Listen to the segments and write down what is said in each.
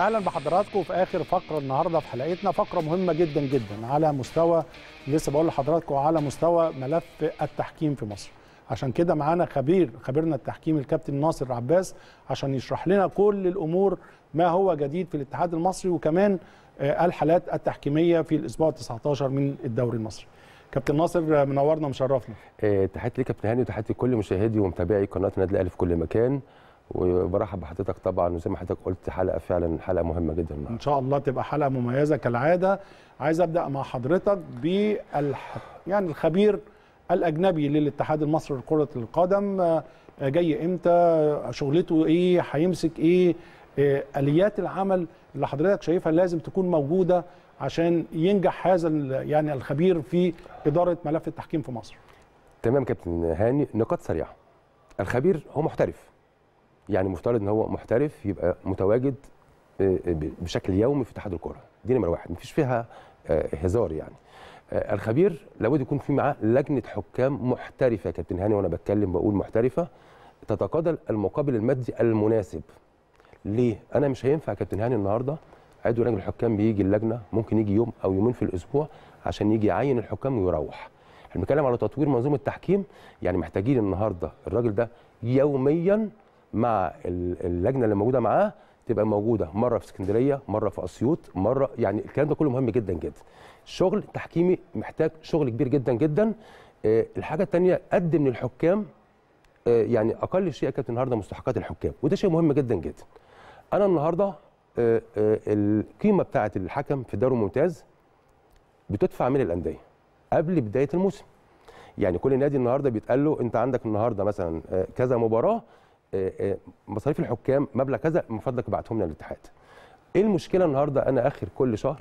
اهلا بحضراتكم في اخر فقره النهارده في حلقتنا فقره مهمه جدا جدا على مستوى لسه بقول لحضراتكم على مستوى ملف التحكيم في مصر عشان كده معانا خبير خبيرنا التحكيم الكابتن ناصر عباس عشان يشرح لنا كل الامور ما هو جديد في الاتحاد المصري وكمان آه، الحالات التحكيميه في الاسبوع 19 من الدوري المصري كابتن ناصر آه، منورنا ومشرفنا آه، تحياتي لكابتن كابتن هاني وتحياتي لكل مشاهدي ومتابعي قناه نادي الاهلي في كل مكان وبرحب بحضرتك طبعا وزي ما حضرتك قلت حلقه فعلا حلقه مهمه جدا ان شاء الله تبقى حلقه مميزه كالعاده عايز ابدا مع حضرتك بالح... يعني الخبير الاجنبي للاتحاد المصري لكره القدم آه، جاي امتى شغلته ايه هيمسك ايه آه، اليات العمل اللي حضرتك شايفها لازم تكون موجوده عشان ينجح هذا يعني الخبير في اداره ملف التحكيم في مصر تمام كابتن هاني نقاط سريعه الخبير هو محترف يعني مفترض ان هو محترف يبقى متواجد آه، آه، بشكل يومي في اتحاد الكوره دي نمره واحد مفيش فيها آه، هزار يعني الخبير لابد يكون في معاه لجنه حكام محترفه كابتن هاني وانا بتكلم بقول محترفه تتقاضى المقابل المادي المناسب ليه انا مش هينفع كابتن هاني النهارده عضو لجنه الحكام بيجي اللجنه ممكن يجي يوم او يومين في الاسبوع عشان يجي يعين الحكام ويروح احنا بنتكلم على تطوير منظومه التحكيم يعني محتاجين النهارده الراجل ده يوميا مع اللجنه اللي موجوده معاه تبقى موجوده مره في اسكندريه مره في اسيوط مره يعني الكلام ده كله مهم جدا جدا شغل تحكيمي محتاج شغل كبير جدا جدا آه، الحاجه الثانيه قدم للحكام آه، يعني اقل شيء يا كابتن النهارده مستحقات الحكام وده شيء مهم جدا جدا انا النهارده آه، القيمه بتاعه الحكم في الدوري الممتاز بتدفع من الانديه قبل بدايه الموسم يعني كل نادي النهارده بيتقال له انت عندك النهارده مثلا كذا مباراه آه، آه، مصاريف الحكام مبلغ كذا من فضلك ابعتهم لنا للاتحاد ايه المشكله النهارده انا اخر كل شهر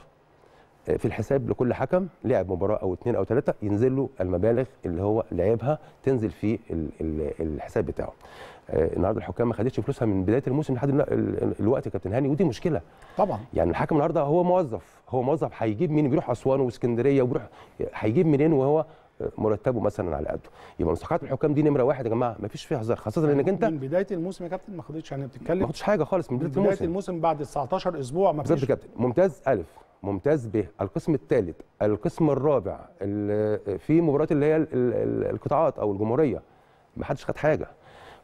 آه، في الحساب لكل حكم لعب مباراه او اثنين او ثلاثه ينزل له المبالغ اللي هو لعبها تنزل في الحساب بتاعه. النهارده الحكام ما خدتش فلوسها من بدايه الموسم لحد الوقت كابتن هاني ودي مشكله. طبعا يعني الحكم النهارده هو موظف هو موظف هيجيب مين بيروح اسوان واسكندريه وبيروح هيجيب منين وهو مرتبه مثلا على قده يبقى مستحقات الحكام دي نمره واحد يا جماعه ما فيش فيها هزار خاصه انك انت من بدايه الموسم يا كابتن ما خدتش يعني بتتكلم ما خدتش حاجه خالص من بدايه الموسم بدايه الموسم بعد 19 اسبوع ما فيش بالظبط يا كابتن ممتاز الف ممتاز ب القسم الثالث القسم الرابع في مباراه اللي هي القطاعات او الجمهوريه ما حدش خد حاجه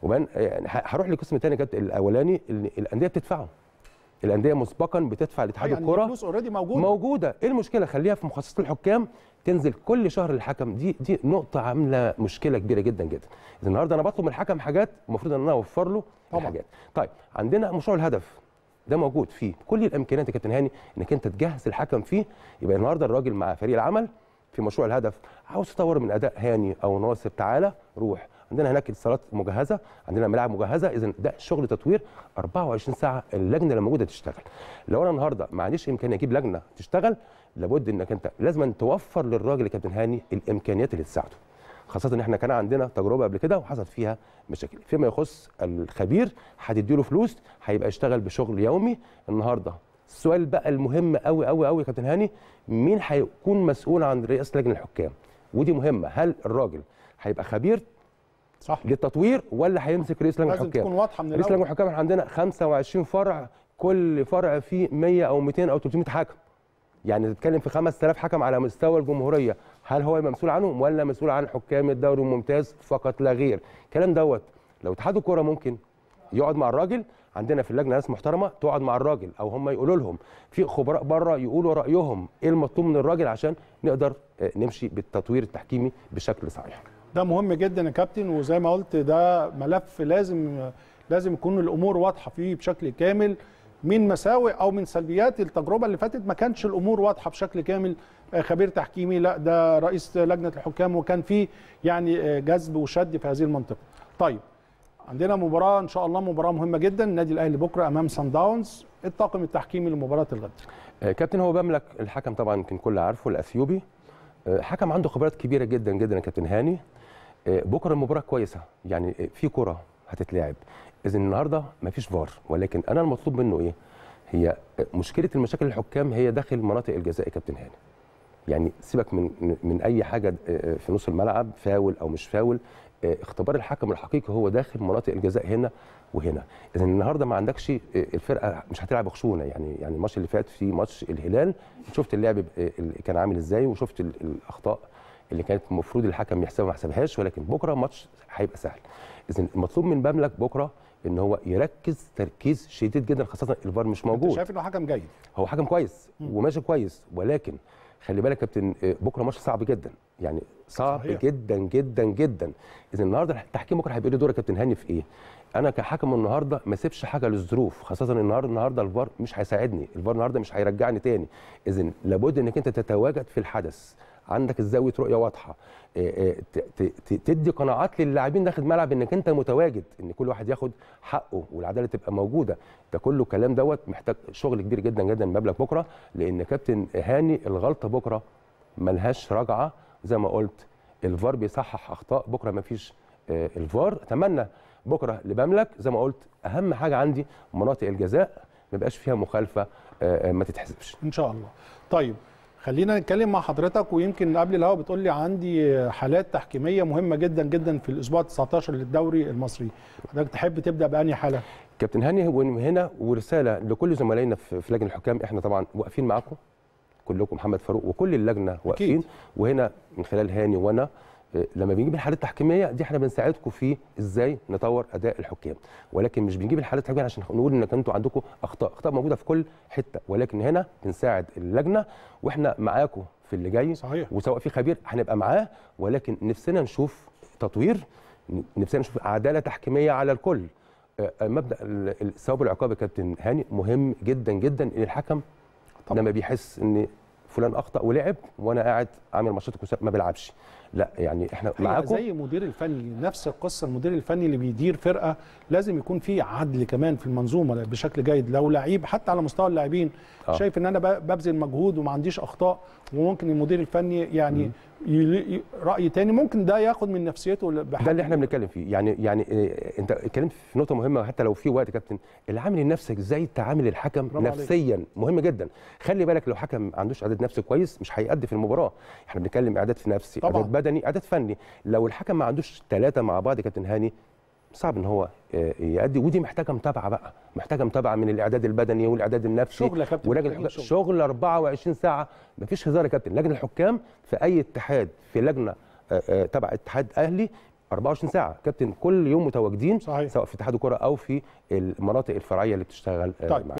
وبعدين يعني هروح للقسم الثاني كابتن الاولاني الانديه بتدفعه الانديه مسبقا بتدفع لاتحاد آه، يعني الكره الفلوس اوريدي موجوده موجوده ايه المشكله خليها في مخصصات الحكام تنزل كل شهر للحكم دي دي نقطه عامله مشكله كبيره جدا جدا النهارده انا بطلب من الحكم حاجات المفروض ان انا اوفر له طبعا. الحاجات طيب عندنا مشروع الهدف ده موجود فيه كل الامكانيات يا كابتن هاني انك انت تجهز الحكم فيه يبقى النهارده الراجل مع فريق العمل في مشروع الهدف عاوز تطور من اداء هاني او ناصر تعالى روح عندنا هناك اتصالات مجهزه عندنا ملاعب مجهزه اذا ده شغل تطوير 24 ساعه اللجنه اللي موجوده تشتغل لو انا النهارده ما عنديش امكانيه اجيب لجنه تشتغل لابد انك انت لازم أن توفر للراجل كابتن هاني الامكانيات اللي تساعده خاصه ان احنا كان عندنا تجربه قبل كده وحصل فيها مشاكل فيما يخص الخبير هتديله فلوس هيبقى يشتغل بشغل يومي النهارده السؤال بقى المهم قوي قوي قوي يا كابتن هاني مين هيكون مسؤول عن رئاسه لجنه الحكام ودي مهمه هل الراجل هيبقى خبير صح للتطوير ولا هيمسك رئيس لجنه الحكام لازم تكون واضحه من رئيس لجنه الحكام احنا عندنا 25 فرع كل فرع فيه 100 او 200 او 300 حكم يعني تتكلم في 5000 حكم على مستوى الجمهوريه هل هو يبقى مسؤول عنهم ولا مسؤول عن حكام الدوري الممتاز فقط لا غير الكلام دوت لو اتحاد الكوره ممكن يقعد مع الراجل عندنا في اللجنه ناس محترمه تقعد مع الراجل او هم يقولوا لهم في خبراء بره يقولوا رايهم ايه المطلوب من الراجل عشان نقدر آه، نمشي بالتطوير التحكيمي بشكل صحيح ده مهم جدا يا كابتن وزي ما قلت ده ملف لازم لازم يكون الامور واضحه فيه بشكل كامل من مساوئ او من سلبيات التجربه اللي فاتت ما كانش الامور واضحه بشكل كامل آه، خبير تحكيمي لا ده رئيس لجنه الحكام وكان في يعني آه، جذب وشد في هذه المنطقه طيب عندنا مباراه ان شاء الله مباراه مهمه جدا النادي الاهلي بكره امام سان داونز الطاقم التحكيمي لمباراه الغد آه، كابتن هو بملك الحكم طبعا يمكن كل عارفه الاثيوبي آه، حكم عنده خبرات كبيره جدا جدا يا كابتن هاني آه، بكره المباراه كويسه يعني في كره هتتلعب اذا النهارده مفيش فار ولكن انا المطلوب منه ايه هي مشكله المشاكل الحكام هي داخل مناطق الجزاء يا كابتن هاني يعني سيبك من من اي حاجه في نص الملعب فاول او مش فاول آه، اختبار الحكم الحقيقي هو داخل مناطق الجزاء هنا وهنا اذا النهارده ما عندكش آه، الفرقه مش هتلعب خشونه يعني يعني الماتش اللي فات في ماتش الهلال شفت اللعب آه، اللي كان عامل ازاي وشفت الاخطاء اللي كانت المفروض الحكم يحسبها ما حسبهاش ولكن بكره ماتش هيبقى سهل اذا المطلوب من بملك بكره ان هو يركز تركيز شديد جدا خاصه الفار مش موجود انت شايف انه حكم جيد هو حكم كويس وماشي كويس ولكن خلي بالك يا كابتن بكره ماتش صعب جدا يعني صعب صحيح. جدا جدا جدا اذا النهارده التحكيم ممكن هيبقى له دور يا كابتن هاني في ايه انا كحكم النهارده ما سيبش حاجه للظروف خاصه ان النهارده النهارده الفار مش هيساعدني الفار النهارده مش هيرجعني تاني اذا لابد انك انت تتواجد في الحدث عندك الزاويه رؤيه واضحه تدي قناعات للاعبين داخل الملعب انك انت متواجد ان كل واحد ياخد حقه والعداله تبقى موجوده ده كله الكلام دوت محتاج شغل كبير جدا جدا مبلغ بكره لان كابتن هاني الغلطه بكره ملهاش رجعه زي ما قلت الفار بيصحح اخطاء بكره ما فيش آه، الفار اتمنى بكره لبملك زي ما قلت اهم حاجه عندي مناطق الجزاء ما يبقاش فيها مخالفه آه، آه، ما تتحسبش ان شاء الله طيب خلينا نتكلم مع حضرتك ويمكن قبل الهوا بتقول لي عندي حالات تحكيميه مهمه جدا جدا في الاسبوع 19 للدوري المصري حضرتك تحب تبدا بانهي حاله كابتن هاني هنا ورساله لكل زملائنا في لجنه الحكام احنا طبعا واقفين معاكم كلكم محمد فاروق وكل اللجنه واقفين وهنا من خلال هاني وانا آه، لما بنجيب الحالات التحكيميه دي احنا بنساعدكم في ازاي نطور اداء الحكام ولكن مش بنجيب الحالات التحكيميه عشان نقول ان انتوا عندكم اخطاء اخطاء موجوده في كل حته ولكن هنا بنساعد اللجنه واحنا معاكم في اللي جاي صحيح. وسواء في خبير هنبقى معاه ولكن نفسنا نشوف تطوير نفسنا نشوف عداله تحكيميه على الكل آه، آه، مبدا الثواب والعقاب يا كابتن هاني مهم جدا جدا ان الحكم طبعا. انما بيحس ان فلان اخطا ولعب وانا قاعد عامل ماتشات ما بلعبش لا يعني احنا أيوة، معاكم زي المدير الفني نفس القصه المدير الفني اللي بيدير فرقه لازم يكون في عدل كمان في المنظومه بشكل جيد لو لعيب حتى على مستوى اللاعبين آه. شايف ان انا ببذل مجهود وما عنديش اخطاء وممكن المدير الفني يعني راي تاني ممكن ده ياخد من نفسيته بحاجة. ده اللي احنا بنتكلم فيه يعني يعني إيه انت اتكلمت في نقطه مهمه حتى لو في وقت كابتن العامل النفسي ازاي تعامل الحكم نفسيا عليك. مهم جدا خلي بالك لو حكم ما عندوش اعداد نفسي كويس مش هيأدي في المباراه احنا بنتكلم اعداد في نفسي طبعا. اعداد بدني اعداد فني لو الحكم ما عندوش ثلاثه مع بعض يا كابتن هاني صعب ان هو آه، يأدي ودي محتاجه متابعه بقى محتاجه متابعه من الاعداد البدني والاعداد النفسي شغل يا كابتن ولاجل الحكام شغل 24 ساعه مفيش هزار يا كابتن لجنه الحكام في اي اتحاد في لجنه آه، آه، تبع اتحاد اهلي 24 ساعه كابتن كل يوم متواجدين صحيح. سواء في اتحاد الكره او في المناطق الفرعيه اللي بتشتغل طيب. معاه.